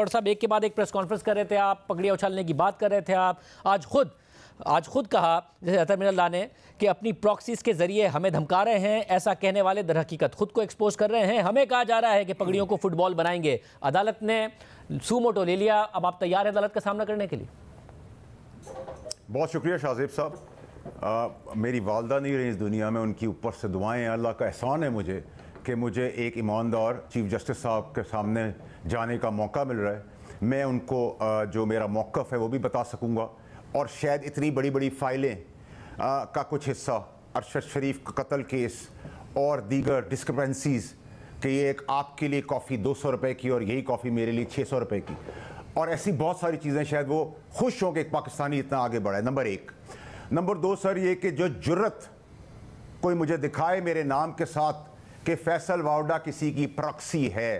और साहब एक के बाद एक प्रेस कॉन्फ्रेंस कर रहे थे आप पगड़ियाँ उछालने की बात कर रहे थे आप आज खुद आज खुद कहा जैसे अतर ने कि अपनी प्रॉक्सीज के जरिए हमें धमका रहे हैं ऐसा कहने वाले दर हकीकत खुद को एक्सपोज कर रहे हैं हमें कहा जा रहा है कि पगड़ियों को फुटबॉल बनाएंगे अदालत ने सूमोटो ले लिया अब आप तैयार हैं अदालत का सामना करने के लिए बहुत शुक्रिया शाहजेब साहब मेरी वालदा नहीं रही इस दुनिया में उनकी ऊपर से दुआएं अल्लाह का एहसान है मुझे कि मुझे एक ईमानदार चीफ जस्टिस साहब के सामने जाने का मौका मिल रहा है मैं उनको जो मेरा मौक़ है वो भी बता सकूँगा और शायद इतनी बड़ी बड़ी फाइलें का कुछ हिस्सा अरशद शरीफ का कत्ल केस और दीगर डिस्क्रपेंसीज़ कि ये एक आपके लिए कॉफ़ी दो सौ रुपये की और यही कॉफ़ी मेरे लिए छः सौ रुपये की और ऐसी बहुत सारी चीज़ें शायद वो खुश हों कि एक पाकिस्तानी इतना आगे बढ़ा है नंबर एक नंबर दो सर ये कि जो जुर्रत कोई मुझे दिखाए मेरे नाम के साथ कि फैसल वाउडा किसी की प्रॉक्सी है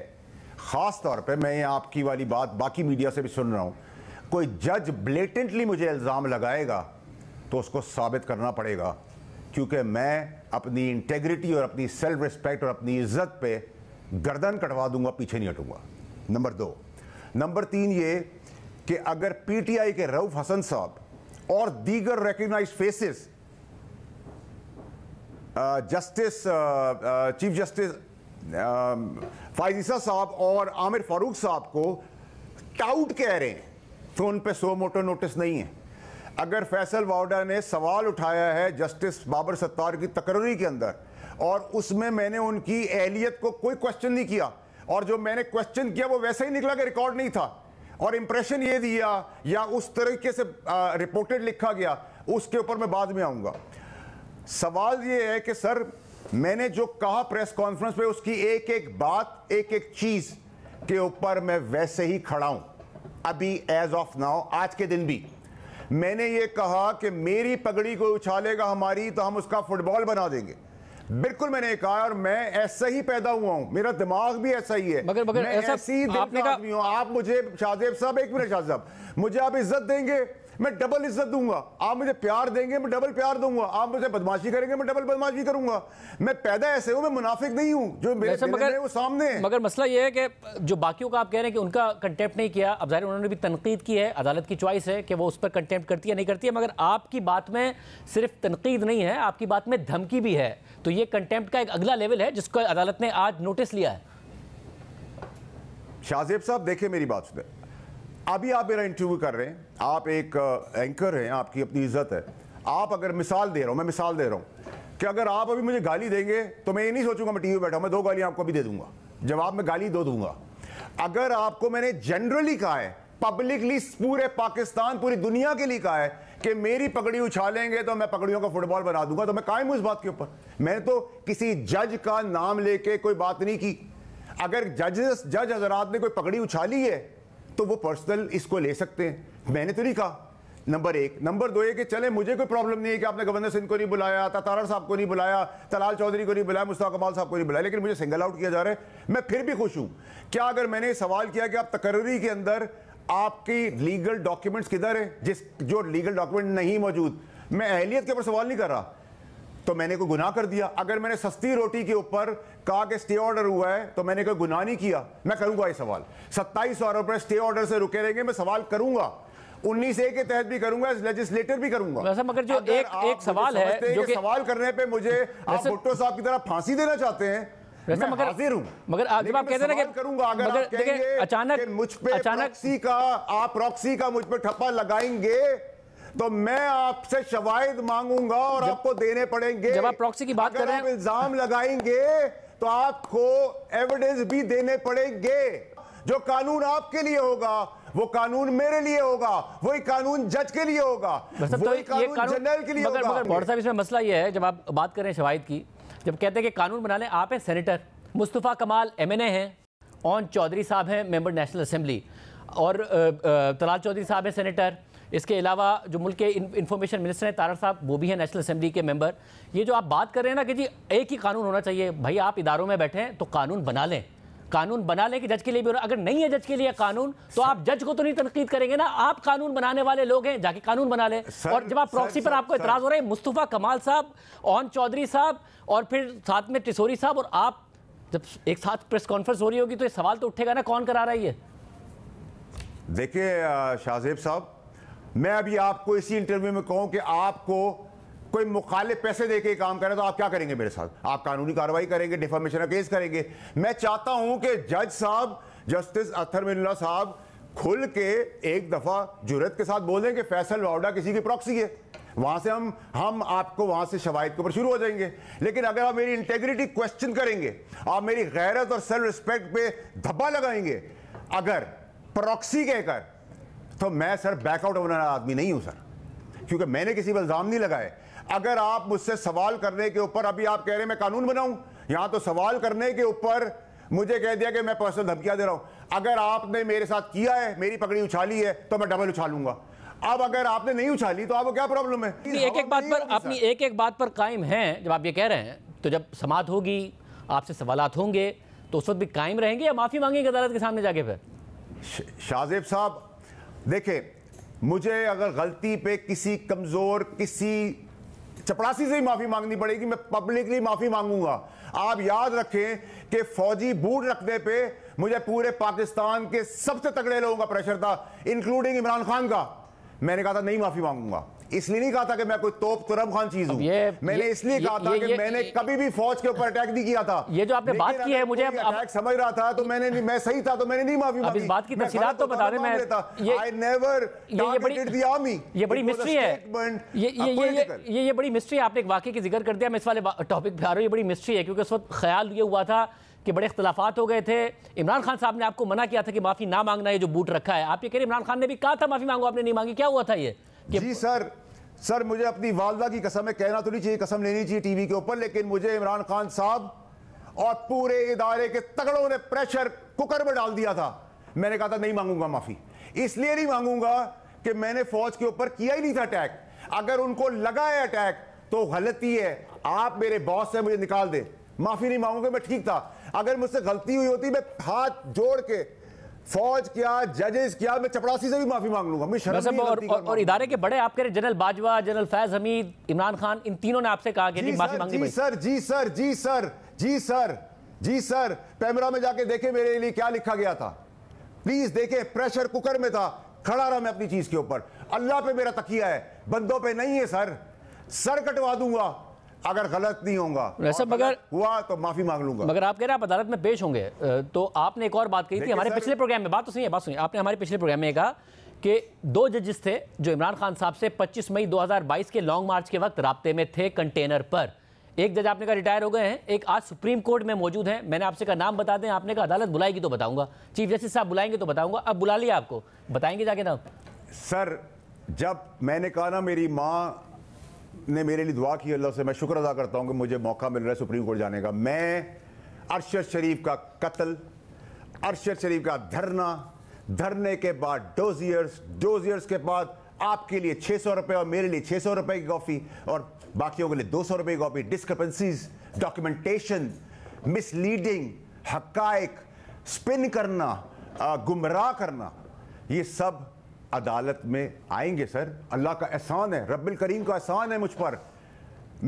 ख़ास तौर पे मैं आपकी वाली बात बाकी मीडिया से भी सुन रहा हूं कोई जज ब्लेटेंटली मुझे इल्ज़ाम लगाएगा तो उसको साबित करना पड़ेगा क्योंकि मैं अपनी इंटेग्रिटी और अपनी सेल्फ रिस्पेक्ट और अपनी इज्जत पे गर्दन कटवा दूंगा पीछे नहीं हटूंगा नंबर दो नंबर तीन ये कि अगर पीटीआई के रऊफ हसन साहब और दीगर recognise faces justice chief justice Faez Isa साहब और आमिर फारूक साहब को टाउट कह रहे हैं तो उन पर सो मोटो नोटिस नहीं है अगर फैसल वाउडा ने सवाल उठाया है जस्टिस बाबर सत्तार की तकररी के अंदर और उसमें मैंने उनकी एहलियत को कोई क्वेश्चन नहीं किया और जो मैंने क्वेश्चन किया वो वैसा ही निकला कि रिकॉर्ड नहीं था और इंप्रेशन ये दिया या उस तरीके से रिपोर्टेड uh, लिखा गया उसके ऊपर मैं बाद में आऊँगा सवाल यह है कि सर मैंने जो कहा प्रेस कॉन्फ्रेंस में उसकी एक एक बात एक एक चीज के ऊपर मैं वैसे ही खड़ा हूं अभी एज ऑफ नाउ आज के दिन भी मैंने ये कहा कि मेरी पगड़ी को उछालेगा हमारी तो हम उसका फुटबॉल बना देंगे बिल्कुल मैंने कहा और मैं ऐसा ही पैदा हुआ हूं मेरा दिमाग भी ऐसा ही है मगर मगर मैं ऐसा, ऐसी आपने का हूं आप मुझे शाहजेब साहब एक मिनट शाहजेब मुझे आप इज्जत देंगे मैं डबल इज्जत दूंगा आप मुझे प्यार देंगे मैं डबल प्यार दूंगा आप मुझे बदमाशी करेंगे मैं डबल बदमाशी करूंगा मैं पैदा ऐसे हूं मैं मुनाफिक नहीं हूं जो मेरे मगर, वो सामने है मगर मसला ये है कि जो बाकियों का आप कह रहे हैं कि उनका कंटेम्प्ट नहीं किया अब जाहिर उन्होंने भी तनकीद की है अदालत की चॉइस है कि वो उस पर कंटेम्प्ट करती है नहीं करती है मगर आपकी बात में सिर्फ तनकीद नहीं है आपकी बात में धमकी भी है तो ये कंटेम्प्ट का एक अगला लेवल है जिसको अदालत ने आज नोटिस लिया है शाहजेब साहब देखे मेरी बात सुने अभी आप मेरा इंटरव्यू कर रहे हैं आप एक एंकर हैं आपकी अपनी इज्जत है आप अगर मिसाल दे रहा हूँ मैं मिसाल दे रहा हूँ कि अगर आप अभी मुझे गाली देंगे तो मैं ये नहीं सोचूंगा मैं टीवी बैठा मैं दो गालियां आपको अभी दे दूंगा जवाब में गाली दो दूंगा अगर आपको मैंने जनरली कहा है पब्लिकली पूरे पाकिस्तान पूरी दुनिया के लिए कहा है कि मेरी पगड़ी उछालेंगे तो मैं पगड़ियों का फुटबॉल बना दूंगा तो मैं कायम हूं इस बात के ऊपर मैंने तो किसी जज का नाम लेके कोई बात नहीं की अगर जज जज हजरात ने कोई पगड़ी उछाली है तो वो पर्सनल इसको ले सकते हैं मैंने तो नहीं कहा नंबर एक नंबर दो ये कि चले मुझे कोई प्रॉब्लम नहीं है कि आपने गवर्नर सिंह को नहीं बुलाया तारार साहब को नहीं बुलाया तलाल चौधरी को नहीं बुलाया मुश्ताक अबाल साहब को नहीं बुलाया लेकिन मुझे सिंगल आउट किया जा रहा है मैं फिर भी खुश हूं क्या अगर मैंने सवाल किया कि आप तकर्री के अंदर आपकी लीगल डॉक्यूमेंट्स किधर है जिस जो लीगल डॉक्यूमेंट नहीं मौजूद मैं अहलियत के ऊपर सवाल नहीं कर रहा तो मैंने कोई गुनाह कर दिया अगर मैंने सस्ती रोटी के ऊपर कहा कि स्टे ऑर्डर हुआ है तो मैंने कोई गुनाह नहीं किया मैं करूंगा ये सवाल सत्ताईस सौ रुपए स्टे ऑर्डर से रुके रहेंगे मैं सवाल करूंगा उन्नीस ए के तहत भी करूंगा लेजिस्लेटर भी करूंगा वैसे मगर जो एक एक सवाल है जो कि... सवाल करने पर मुझे आप भुट्टो साहब की तरह फांसी देना चाहते हैं वैसे मगर मगर आप जब आप कहते हैं कि करूंगा अगर मगर, आप अचानक मुझ पे अचानक का आप प्रॉक्सी का मुझ पे ठप्पा लगाएंगे तो मैं आपसे शवाद मांगूंगा और आपको देने पड़ेंगे जब आप प्रॉक्सी की बात कर रहे हैं इल्जाम लगाएंगे तो आपको एविडेंस भी देने पड़ेंगे जो कानून आपके लिए होगा वो कानून मेरे लिए होगा वही कानून जज के लिए होगा तो वही तो कानून, जनरल के लिए होगा साहब इसमें मसला यह है जब आप बात कर रहे हैं शवायद की जब कहते हैं कि कानून बना लें आप हैं सेनेटर मुस्तफ़ा कमाल एम एन ए हैं ऑन चौधरी साहब हैं मेंबर नेशनल असेंबली और तलाल चौधरी साहब हैं सेनेटर इसके अलावा जो मुल्क के इन्फॉर्मेशन मिनिस्टर हैं तारा साहब वो भी हैं नेशनल असेंबली के मेंबर ये जो आप बात कर रहे हैं ना कि जी एक ही कानून होना चाहिए भाई आप इदारों में बैठे हैं तो कानून बना लें कानून बना लें कि जज के लिए भी अगर नहीं है जज के लिए कानून तो आप जज को तो नहीं तनकीद करेंगे ना आप कानून बनाने वाले लोग हैं जाके कानून बना लें और जब आप प्रॉक्सी पर आपको इतराज़ हो रहे हैं मुस्तफ़ा कमाल साहब ओन चौधरी साहब और फिर साथ में टिसोरी साहब और आप जब एक साथ प्रेस कॉन्फ्रेंस हो रही होगी तो ये सवाल तो उठेगा ना कौन करा रहा है ये देखिए शाहजेब साहब मैं अभी आपको इसी इंटरव्यू में कहूं कि आपको कोई मुखालिफ पैसे देके काम करे तो आप क्या करेंगे मेरे साथ आप कानूनी कार्रवाई करेंगे डिफॉर्मेशन का केस करेंगे मैं चाहता हूं कि जज साहब जस्टिस अथर मिल्ला साहब खुल के एक दफा जुरत के साथ बोल कि फैसल वावडा किसी की प्रॉक्सी है वहां से हम हम आपको वहां से शवायद के ऊपर शुरू हो जाएंगे लेकिन अगर आप मेरी इंटेग्रिटी क्वेश्चन करेंगे आप मेरी गैरत और सेल्फ रिस्पेक्ट पे धब्बा लगाएंगे अगर प्रॉक्सी कहकर तो मैं सर बैकआउट होने वाला आदमी नहीं हूं सर क्योंकि मैंने किसी पर इल्ज़ाम नहीं लगाए अगर आप मुझसे सवाल करने के ऊपर अभी आप कह रहे हैं मैं कानून बनाऊं यहां तो सवाल करने के ऊपर मुझे कह दिया कि मैं पर्सनल धमकियाँ दे रहा हूं अगर आपने मेरे साथ किया है मेरी पकड़ी उछाली है तो मैं डबल उछालूंगा अब अगर आपने नहीं उछाली तो आपको क्या प्रॉब्लम है एक एक बात पर अपनी एक एक बात पर कायम है जब आप ये कह रहे हैं तो जब समाप्त होगी आपसे सवाल होंगे तो उस वक्त भी कायम रहेंगे या माफ़ी मांगेंगे अदालत के सामने जाके फिर शाहजेब साहब देखें मुझे अगर गलती पे किसी कमज़ोर किसी चपरासी से ही माफ़ी मांगनी पड़ेगी मैं पब्लिकली माफ़ी मांगूंगा आप याद रखें कि फौजी बूट रखने पे मुझे पूरे पाकिस्तान के सबसे तगड़े लोगों का प्रेशर था इंक्लूडिंग इमरान खान का मैंने कहा था नहीं माफ़ी मांगूंगा इसलिए नहीं कहा था कि मैं कोई तोप तुरम खान चीज हूं मैंने इसलिए कहा था कि मैंने कभी भी फौज के ऊपर अटैक नहीं किया था ये जो आपने बात की है मुझे अटैक समझ रहा था तो मैंने मैं सही था तो मैंने नहीं माफी मांगी इस बात की तफसीलात तो बता रहे मैं आई नेवर ये बड़ी आर्मी ये बड़ी मिस्ट्री है ये ये बड़ी मिस्ट्री आपने एक वाक्य की जिक्र कर दिया मैं इस वाले टॉपिक पे आ रहा हूं ये बड़ी मिस्ट्री है क्योंकि उस वक्त ख्याल ये हुआ था कि बड़े इख्तलाफात हो गए थे इमरान खान साहब ने आपको मना किया था कि माफ़ी ना मांगना ये जो बूट रखा है आप ये कह रहे इमरान खान ने भी कहा था माफ़ी मांगो आपने नहीं मांगी क्या हुआ था ये जी सर सर मुझे अपनी वालदा की कसम है कहना तो नहीं चाहिए कसम लेनी चाहिए टीवी के ऊपर लेकिन मुझे इमरान खान साहब और पूरे इदारे के तगड़ों ने प्रेशर कुकर में डाल दिया था मैंने कहा था नहीं मांगूंगा माफी इसलिए नहीं मांगूंगा कि मैंने फौज के ऊपर किया ही नहीं था अटैक अगर उनको लगा है अटैक तो गलती है आप मेरे बॉस से मुझे निकाल दे माफी नहीं मांगूंगा मैं ठीक था अगर मुझसे गलती हुई होती मैं हाथ जोड़ के फौज क्या जजेस क्या मैं चपरासी से भी माफी मांग लूंगा मैं शर्म और, और, और इदारे के बड़े आप कह रहे जनरल बाजवा जनरल फैज हमीद इमरान खान इन तीनों ने आपसे कहा जी सर जी सर जी सर जी सर जी सर जी सर पैमरा में जाके देखे मेरे लिए क्या लिखा गया था प्लीज देखे प्रेशर कुकर में था खड़ा रहा मैं अपनी चीज के ऊपर अल्लाह पे मेरा तकिया है बंदों पे नहीं है सर सर कटवा दूंगा अगर गलत नहीं होगा सब मगर हुआ तो माफी मांग लूंगा मगर आप कह रहे हैं आप अदालत में पेश होंगे तो आपने एक और बात कही थी हमारे पिछले प्रोग्राम में बात तो सही है बात सुनिए आपने हमारे पिछले प्रोग्राम में कहा कि दो जजेस थे जो इमरान खान साहब से 25 मई 2022 के लॉन्ग मार्च के वक्त रबते में थे कंटेनर पर एक जज आपने कहा रिटायर हो गए हैं एक आज सुप्रीम कोर्ट में मौजूद हैं मैंने आपसे कहा नाम बता दें आपने कहा अदालत बुलाएगी तो बताऊंगा चीफ जस्टिस साहब बुलाएंगे तो बताऊंगा अब बुला लिया आपको बताएंगे जाके नाम सर जब मैंने कहा ना मेरी माँ ने मेरे लिए दुआ की अल्लाह से मैं शुक्र अदा करता हूँ कि मुझे मौका मिल रहा है सुप्रीम कोर्ट जाने का मैं अरशद शरीफ का कत्ल अरशद शरीफ का धरना धरने के बाद डोजियर्स डोजियर्स के बाद आपके लिए छः सौ रुपये और मेरे लिए छः सौ रुपये की कॉफ़ी और बाकियों के लिए दो सौ रुपये की कॉफ़ी डिस्क्रपेंसीज डॉक्यूमेंटेशन मिसलीडिंग हकाइक स्पिन करना गुमराह करना ये सब अदालत में आएंगे सर अल्लाह का एहसान है रब्बिल करीम का एहसान है मुझ पर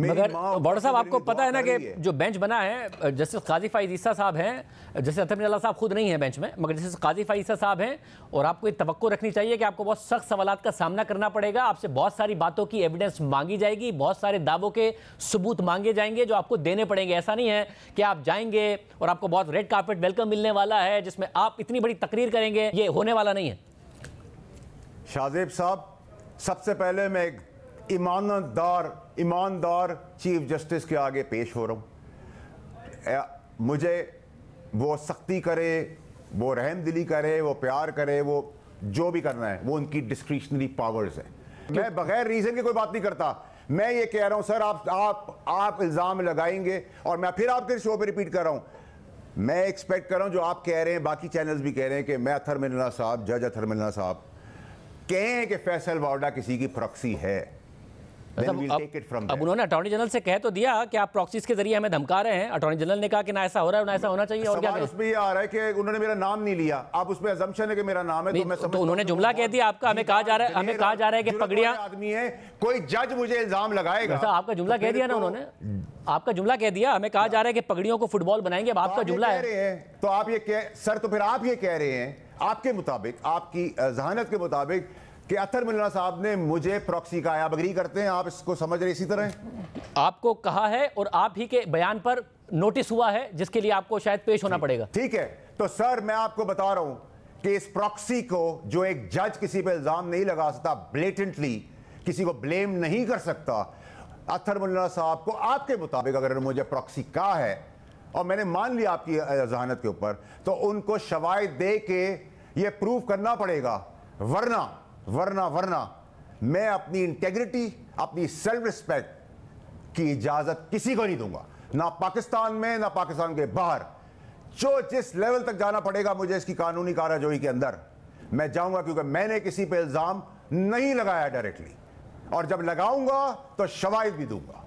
मगर तो बड़ा साहब आपको पता है ना कि जो बेंच बना है जस्टिस काजी फ़ाइज़ीसा साहब हैं जस्टिस अतम साहब खुद नहीं है बेंच में मगर जस्टिस काजी फ़ाइज़ीसा साहब हैं और आपको ये तो रखनी चाहिए कि आपको बहुत सख्त सवाल का सामना करना पड़ेगा आपसे बहुत सारी बातों की एविडेंस मांगी जाएगी बहुत सारे दावों के सबूत मांगे जाएंगे जो आपको देने पड़ेंगे ऐसा नहीं है कि आप जाएंगे और आपको बहुत रेड कार्पेट वेलकम मिलने वाला है जिसमें आप इतनी बड़ी तकरीर करेंगे ये होने वाला नहीं है शाहजेब साहब सबसे पहले मैं एक ईमानदार ईमानदार चीफ जस्टिस के आगे पेश हो रहा हूँ मुझे वो सख्ती करे वो रहम दिली करे वो प्यार करे वो जो भी करना है वो उनकी डिस्क्रिशनरी पावर्स है मैं बगैर रीज़न की कोई बात नहीं करता मैं ये कह रहा हूँ सर आप आप आप इल्ज़ाम लगाएंगे और मैं फिर आपके शो पे रिपीट कर रहा हूँ मैं एक्सपेक्ट कर रहा हूँ जो आप कह रहे हैं बाकी चैनल्स भी कह रहे हैं कि मैं अथर मिलना साहब जज अथर मिलना साहब कहें कि फैसल वावडा किसी की प्रॉक्सी है अच्छा, अब, उन्होंने अटॉर्नी जनरल से कह तो दिया कि आप प्रॉक्सीज के जरिए हमें धमका रहे हैं अटॉर्नी जनरल ने कहा कि ना ऐसा हो रहा है ना ऐसा होना चाहिए और क्या उसमें ये आ रहा है कि उन्होंने मेरा नाम नहीं लिया आप उसमें अजम्पशन है कि मेरा नाम है तो मैं तो उन्होंने जुमला कह दिया आपका हमें कहा जा रहा है हमें कहा जा रहा है कि पगड़िया आदमी है कोई जज मुझे इल्जाम लगाएगा अच्छा, आपका जुमला तो कह दिया ना तो- उन्होंने आपका जुमला कह दिया हमें कहा जा रहा है कि पगड़ियों को फुटबॉल बनाएंगे अब आपका जुमला है तो आप ये तो सर तो फिर आप ये कह रहे हैं आपके मुताबिक आपकी जहानत के मुताबिक कि अतर मिल्ला साहब ने मुझे प्रॉक्सी का आप अग्री करते हैं आप इसको समझ रहे इसी तरह आपको कहा है और आप ही के बयान पर नोटिस हुआ है जिसके लिए आपको शायद पेश होना पड़ेगा ठीक है तो सर मैं आपको बता रहा हूं कि इस प्रॉक्सी को जो एक जज किसी पर इल्जाम नहीं लगा सकता ब्लेटेंटली किसी को ब्लेम नहीं कर सकता अथर मुल्ला साहब को आपके मुताबिक अगर मुझे प्रॉक्सी कहा है और मैंने मान लिया आपकी जहानत के ऊपर तो उनको शवायद दे के ये प्रूव करना पड़ेगा वरना वरना वरना मैं अपनी इंटेग्रिटी अपनी सेल्फ रिस्पेक्ट की इजाजत किसी को नहीं दूंगा ना पाकिस्तान में ना पाकिस्तान के बाहर जो जिस लेवल तक जाना पड़ेगा मुझे इसकी कानूनी काराजोई के अंदर मैं जाऊंगा क्योंकि मैंने किसी पर इल्जाम नहीं लगाया डायरेक्टली और जब लगाऊंगा तो शवायद भी दूंगा